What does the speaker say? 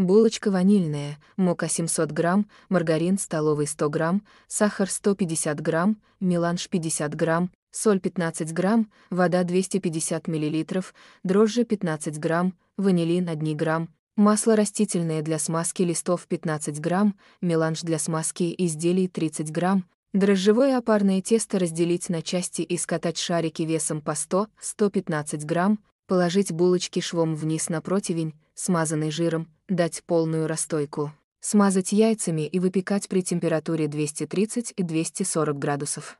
Булочка ванильная, мука 700 грамм, маргарин столовый 100 грамм, сахар 150 грамм, меланж 50 грамм, соль 15 грамм, вода 250 миллилитров, дрожжи 15 грамм, ванилин 1 грамм, масло растительное для смазки листов 15 грамм, меланж для смазки изделий 30 грамм, дрожжевое опарное тесто разделить на части и скатать шарики весом по 100-115 грамм, Положить булочки швом вниз на противень, смазанный жиром, дать полную расстойку. Смазать яйцами и выпекать при температуре 230 и 240 градусов.